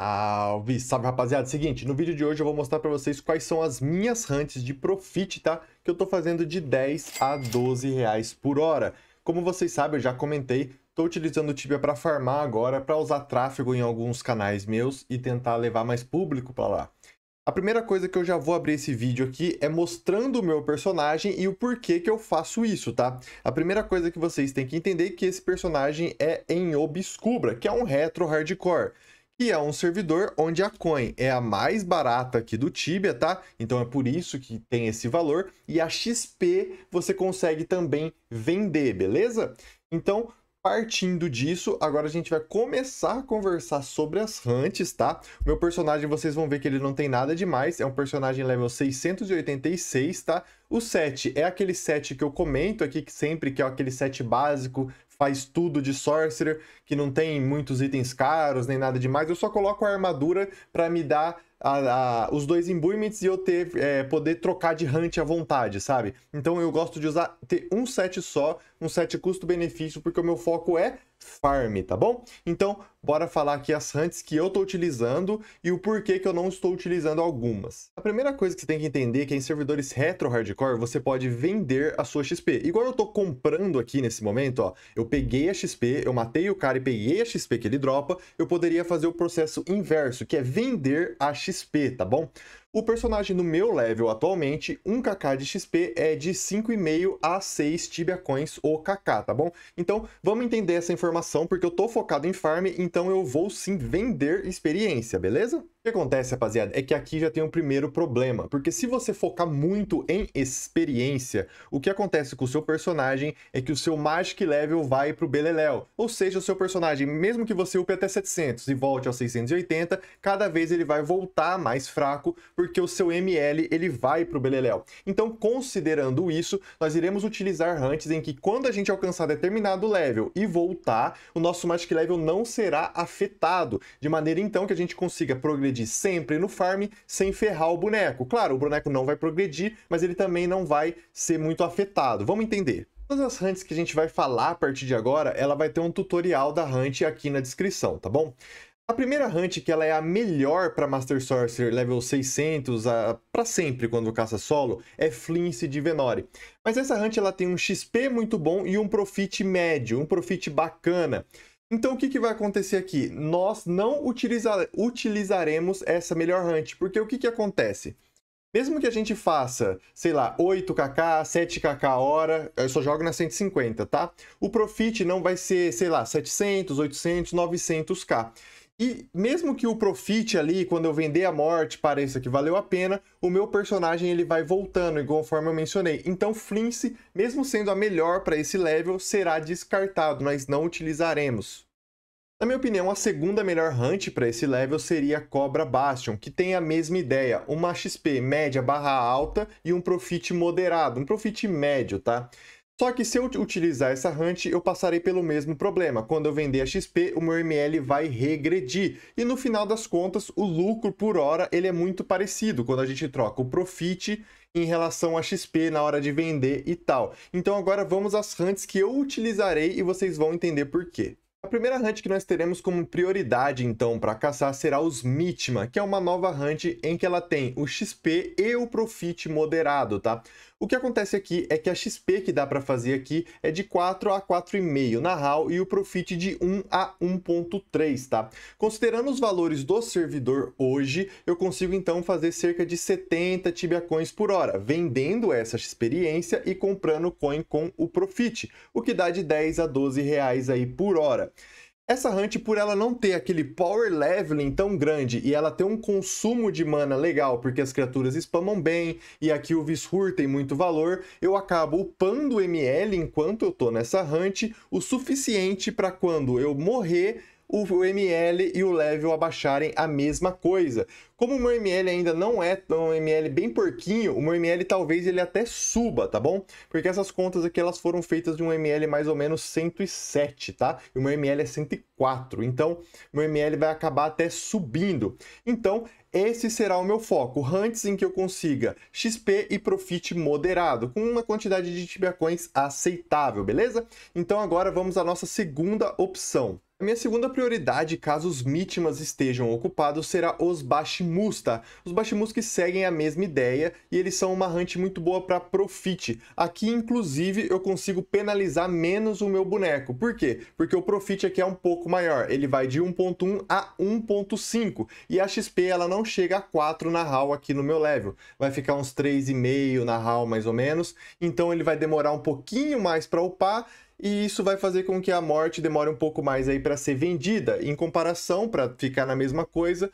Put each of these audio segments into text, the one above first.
Salve, salve rapaziada. Seguinte, no vídeo de hoje eu vou mostrar para vocês quais são as minhas hunts de profit, tá? Que eu tô fazendo de 10 a 12 reais por hora. Como vocês sabem, eu já comentei, tô utilizando o Tibia para farmar agora, para usar tráfego em alguns canais meus e tentar levar mais público para lá. A primeira coisa que eu já vou abrir esse vídeo aqui é mostrando o meu personagem e o porquê que eu faço isso, tá? A primeira coisa que vocês têm que entender é que esse personagem é em Obscubra, que é um retro hardcore que é um servidor onde a coin é a mais barata aqui do Tibia, tá? Então é por isso que tem esse valor. E a XP você consegue também vender, beleza? Então, partindo disso, agora a gente vai começar a conversar sobre as hunts, tá? meu personagem, vocês vão ver que ele não tem nada demais, é um personagem level 686, tá? O set é aquele set que eu comento aqui, que sempre que é aquele set básico faz tudo de Sorcerer, que não tem muitos itens caros nem nada demais. Eu só coloco a armadura para me dar a, a, os dois imbuimentos e eu ter, é, poder trocar de hunt à vontade, sabe? Então eu gosto de usar, ter um set só, um set custo-benefício, porque o meu foco é farm, tá bom? Então bora falar aqui as hunts que eu estou utilizando e o porquê que eu não estou utilizando algumas. A primeira coisa que você tem que entender é que em servidores retro-hardcore você pode vender a sua XP. Igual eu estou comprando aqui nesse momento, ó, eu peguei a XP, eu matei o cara e peguei a XP que ele dropa, eu poderia fazer o processo inverso, que é vender a XP, tá bom? O personagem no meu level atualmente, 1kk de XP é de 5,5 a 6 tibia coins ou kk, tá bom? Então, vamos entender essa informação, porque eu tô focado em farm, então então eu vou sim vender experiência, beleza? O que acontece, rapaziada, é que aqui já tem um primeiro problema, porque se você focar muito em experiência, o que acontece com o seu personagem é que o seu Magic Level vai pro Beleléu, ou seja, o seu personagem, mesmo que você upe até 700 e volte aos 680, cada vez ele vai voltar mais fraco, porque o seu ML ele vai pro Beleléu. Então, considerando isso, nós iremos utilizar hunts em que quando a gente alcançar determinado level e voltar, o nosso Magic Level não será afetado, de maneira então que a gente consiga progredir progredir sempre no farm sem ferrar o boneco. Claro, o boneco não vai progredir, mas ele também não vai ser muito afetado. Vamos entender. Todas as hunts que a gente vai falar a partir de agora, ela vai ter um tutorial da hunt aqui na descrição, tá bom? A primeira hunt, que ela é a melhor para Master Sorcerer level 600 para sempre quando caça solo, é Flince de Venore. Mas essa hunt ela tem um XP muito bom e um profit médio, um profit bacana. Então o que, que vai acontecer aqui? Nós não utiliza utilizaremos essa melhor hunt, porque o que, que acontece? Mesmo que a gente faça, sei lá, 8kk, 7kk a hora, eu só jogo na 150, tá? O profit não vai ser, sei lá, 700, 800, 900k. E mesmo que o profit ali, quando eu vender a morte, pareça que valeu a pena, o meu personagem ele vai voltando, conforme eu mencionei. Então Flince, mesmo sendo a melhor para esse level, será descartado, nós não utilizaremos. Na minha opinião, a segunda melhor hunt para esse level seria Cobra Bastion, que tem a mesma ideia, uma XP média barra alta e um profit moderado, um profit médio, tá? Só que se eu utilizar essa Hunt, eu passarei pelo mesmo problema. Quando eu vender a XP, o meu ML vai regredir. E no final das contas, o lucro por hora ele é muito parecido quando a gente troca o profit em relação a XP na hora de vender e tal. Então agora vamos às hunts que eu utilizarei e vocês vão entender por quê. A primeira hunt que nós teremos como prioridade, então, para caçar será os Mitma, que é uma nova hunt em que ela tem o XP e o Profit moderado, tá? O que acontece aqui é que a XP que dá para fazer aqui é de 4 a 4,5 na RAL e o Profit de 1 a 1.3, tá? Considerando os valores do servidor hoje, eu consigo então fazer cerca de 70 Tibia Coins por hora, vendendo essa experiência e comprando coin com o Profit, o que dá de 10 a 12 reais aí por hora. Essa Hunt, por ela não ter aquele power leveling tão grande e ela ter um consumo de mana legal, porque as criaturas spamam bem e aqui o Vishur tem muito valor, eu acabo upando ML enquanto eu tô nessa Hunt o suficiente para quando eu morrer o ML e o level abaixarem a mesma coisa. Como o meu ML ainda não é um ML bem porquinho, o meu ML talvez ele até suba, tá bom? Porque essas contas aqui elas foram feitas de um ML mais ou menos 107, tá? E o meu ML é 104, então o meu ML vai acabar até subindo. Então, esse será o meu foco, antes em que eu consiga XP e profit moderado, com uma quantidade de Tibia Coins aceitável, beleza? Então agora vamos à nossa segunda opção. A minha segunda prioridade, caso os mítimas estejam ocupados, será os Bashi Bashimus, tá? Os Bashimus que seguem a mesma ideia e eles são uma hunt muito boa para Profit. Aqui, inclusive, eu consigo penalizar menos o meu boneco. Por quê? Porque o Profit aqui é um pouco maior. Ele vai de 1.1 a 1.5 e a XP ela não chega a 4 na HAL aqui no meu level. Vai ficar uns 3,5 na HAL mais ou menos. Então ele vai demorar um pouquinho mais para upar e isso vai fazer com que a morte demore um pouco mais aí para ser vendida. Em comparação, para ficar na mesma coisa,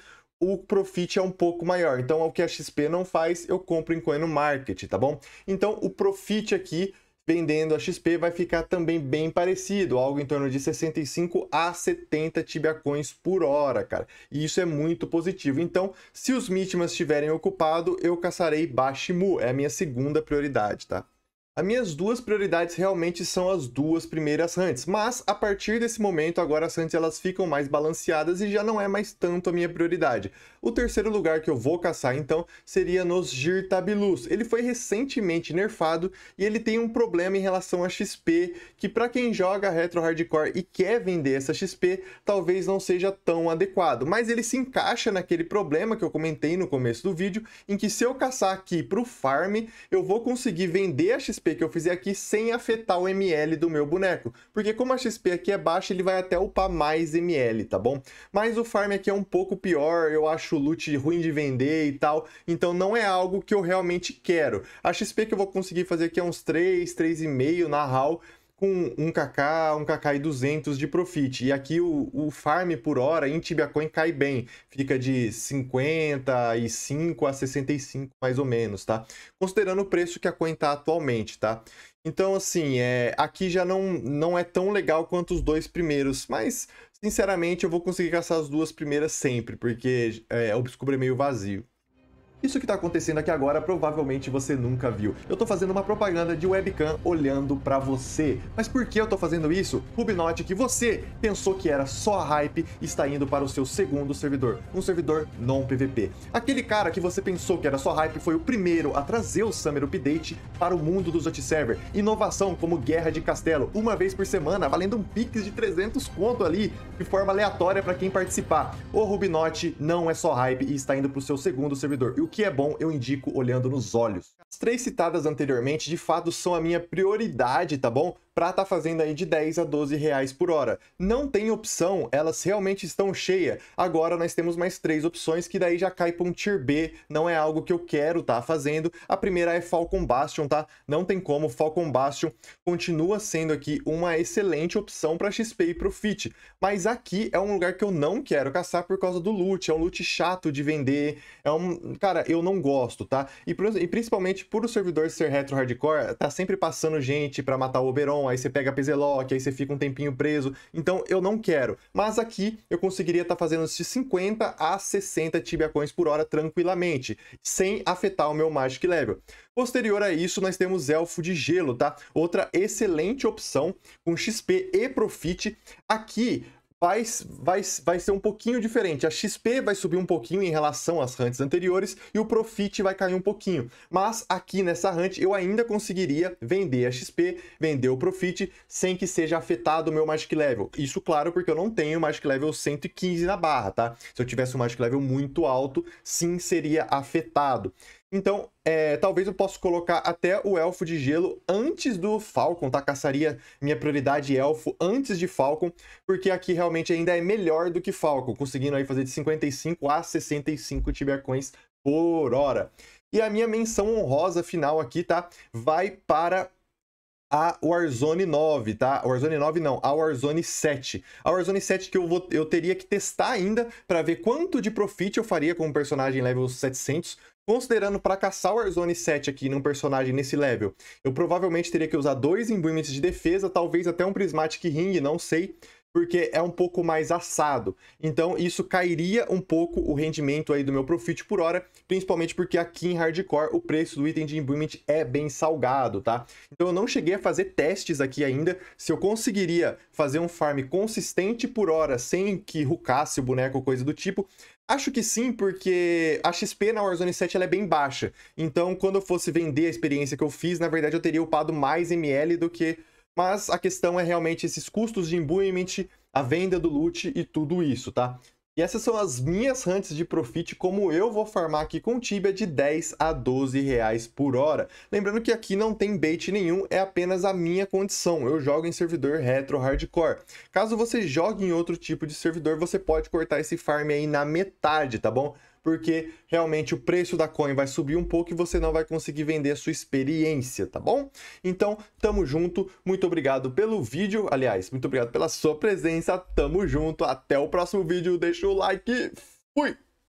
o profit é um pouco maior. Então, o que a XP não faz, eu compro em coin no market, tá bom? Então, o profit aqui vendendo a XP vai ficar também bem parecido, algo em torno de 65 a 70 Tibia Coins por hora, cara. E isso é muito positivo. Então, se os mítimas estiverem ocupado, eu caçarei Bashimu, é a minha segunda prioridade, tá? As minhas duas prioridades realmente são as duas primeiras hunts, mas a partir desse momento agora as hunts elas ficam mais balanceadas e já não é mais tanto a minha prioridade. O terceiro lugar que eu vou caçar então seria nos Girtabilus. Ele foi recentemente nerfado e ele tem um problema em relação a XP, que para quem joga retro hardcore e quer vender essa XP, talvez não seja tão adequado, mas ele se encaixa naquele problema que eu comentei no começo do vídeo, em que se eu caçar aqui para o farm, eu vou conseguir vender a XP XP que eu fizer aqui sem afetar o ML do meu boneco. Porque como a XP aqui é baixa, ele vai até upar mais ML, tá bom? Mas o farm aqui é um pouco pior, eu acho o loot ruim de vender e tal, então não é algo que eu realmente quero. A XP que eu vou conseguir fazer aqui é uns 3, 3,5 na HAL, com um Kaká, um Kaká e 200 de profit. E aqui o, o farm por hora em Tibiacoin cai bem, fica de 55 a 65 mais ou menos, tá? Considerando o preço que a coin tá atualmente, tá? Então, assim, é, aqui já não, não é tão legal quanto os dois primeiros, mas, sinceramente, eu vou conseguir caçar as duas primeiras sempre, porque é, o é meio vazio. Isso que está acontecendo aqui agora provavelmente você nunca viu. Eu estou fazendo uma propaganda de webcam olhando para você. Mas por que eu estou fazendo isso? Rubinote, que você pensou que era só hype, está indo para o seu segundo servidor, um servidor não PVP. Aquele cara que você pensou que era só hype foi o primeiro a trazer o Summer Update para o mundo do Zot Server. Inovação como Guerra de Castelo, uma vez por semana, valendo um pix de 300 conto ali, de forma aleatória para quem participar. O Rubinote não é só hype e está indo para o seu segundo servidor. E o que é bom eu indico olhando nos olhos. As três citadas anteriormente de fato são a minha prioridade, tá bom? para estar tá fazendo aí de 10 a 12 reais por hora. Não tem opção, elas realmente estão cheias. Agora nós temos mais três opções que daí já cai para um tier B, não é algo que eu quero estar tá fazendo. A primeira é Falcon Bastion, tá? Não tem como, Falcon Bastion continua sendo aqui uma excelente opção para XP e Profit, mas aqui é um lugar que eu não quero caçar por causa do loot, é um loot chato de vender, é um... cara, eu não gosto, tá? E, e principalmente por o servidor ser retro hardcore, tá sempre passando gente para matar o Oberon, aí você pega a Pezeloc, aí você fica um tempinho preso. Então eu não quero. Mas aqui eu conseguiria estar tá fazendo de 50 a 60 Tibia Coins por hora tranquilamente, sem afetar o meu Magic Level. Posterior a isso, nós temos Elfo de Gelo, tá? Outra excelente opção com XP e Profit. Aqui vai, vai, vai ser um pouquinho diferente. A XP vai subir um pouquinho em relação às hunts anteriores e o Profit vai cair um pouquinho. Mas aqui nessa hunt eu ainda conseguiria vender a XP, vender o Profit, sem que seja afetado o meu Magic Level. Isso, claro, porque eu não tenho Magic Level 115 na barra, tá? Se eu tivesse um Magic Level muito alto, sim, seria afetado. Então, é, talvez eu possa colocar até o Elfo de Gelo antes do Falcon, tá? Caçaria minha prioridade Elfo antes de Falcon, porque aqui realmente ainda é melhor do que Falcon, conseguindo aí fazer de 55 a 65 Tibercoins por hora. E a minha menção honrosa final aqui, tá? Vai para a Warzone 9, tá? Warzone 9 não, a Warzone 7. A Warzone 7 que eu, vou, eu teria que testar ainda para ver quanto de profit eu faria com um personagem level 700, Considerando para caçar o Warzone 7 aqui num personagem nesse level, eu provavelmente teria que usar dois imbuimentos de defesa, talvez até um Prismatic Ring, não sei porque é um pouco mais assado. Então isso cairia um pouco o rendimento aí do meu profit por hora, principalmente porque aqui em hardcore o preço do item de imbuement é bem salgado, tá? Então eu não cheguei a fazer testes aqui ainda, se eu conseguiria fazer um farm consistente por hora sem que rucasse o boneco ou coisa do tipo, Acho que sim, porque a XP na Warzone 7 ela é bem baixa. Então, quando eu fosse vender a experiência que eu fiz, na verdade eu teria upado mais ML do que mas a questão é realmente esses custos de imbuement, a venda do loot e tudo isso, tá? E essas são as minhas hunts de profit, como eu vou farmar aqui com Tibia de 10 a 12 reais por hora. Lembrando que aqui não tem bait nenhum, é apenas a minha condição. Eu jogo em servidor retro hardcore. Caso você jogue em outro tipo de servidor, você pode cortar esse farm aí na metade, tá bom? porque realmente o preço da coin vai subir um pouco e você não vai conseguir vender a sua experiência, tá bom? Então, tamo junto, muito obrigado pelo vídeo, aliás, muito obrigado pela sua presença, tamo junto, até o próximo vídeo, deixa o like, fui!